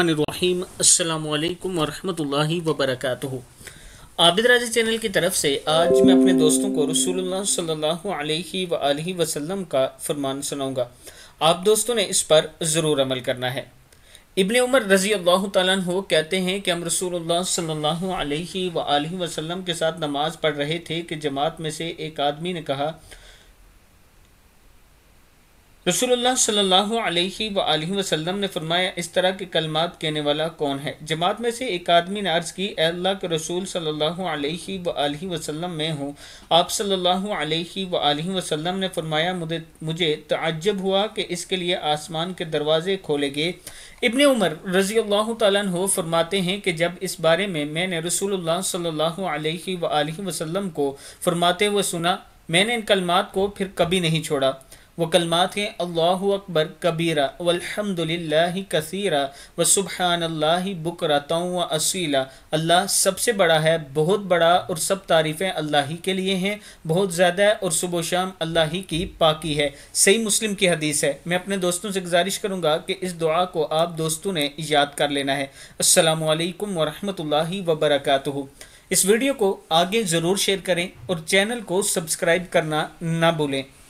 Abid channel की तरफ से आज मैं अपने दोस्तों को रसूलुल्लाह सल्लल्लाहु अलैहि वसल्लम का फरमान सुनाऊंगा आप दोस्तों ने इस पर ज़रूर अमल करना है इबन उमर रज़ी अल्लाह तु कहते हैं कि हम रसूलुल्लाह सल्लल्लाहु अलैहि वसल्लम के साथ नमाज़ पढ़ रहे थे कि जमात में से एक आदमी ने कहा रसोल्ला सल्लल्लाहु अलैहि वसल्लम वसल्लम ने फरमाया इस तरह के कलमात कहने वाला कौन है जमात में से एक आदमी ने अर्ज़ की अल्लाह के रसूल सल्लल्लाहु अलैहि वसल्लम वसलम मैं हूँ आप सल्लल्लाहु अलैहि वसल्लम वसल्लम ने फरमाया मुझे मुझे तजब हुआ कि इसके लिए आसमान के दरवाजे खोले गए इबन उमर रज़ी अल्लाह तु फरमाते हैं कि जब इस बारे में मैंने रसूलुल्लाह सल्लल्लाहु अलैहि वसल्लम को फरमाते हुए सुना मैंने इन कलमात को फिर कभी नहीं छोड़ा वो कलमात हैं अल्लाह अकबर कबीरा वलहमदिल्ला कसीरा व सुबहान अल्लाह व असीला अल्लाह सबसे बड़ा है बहुत बड़ा और सब तारीफ़ें अल्लाह ही के लिए हैं बहुत ज़्यादा है और सुबह शाम अल्लाह ही की पाकी है सही मुस्लिम की हदीस है मैं अपने दोस्तों से गुजारिश करूँगा कि इस दुआ को आप दोस्तों ने याद कर लेना है असलकम वरहमल वबरक इस वीडियो को आगे ज़रूर शेयर करें और चैनल को सब्सक्राइब करना ना भूलें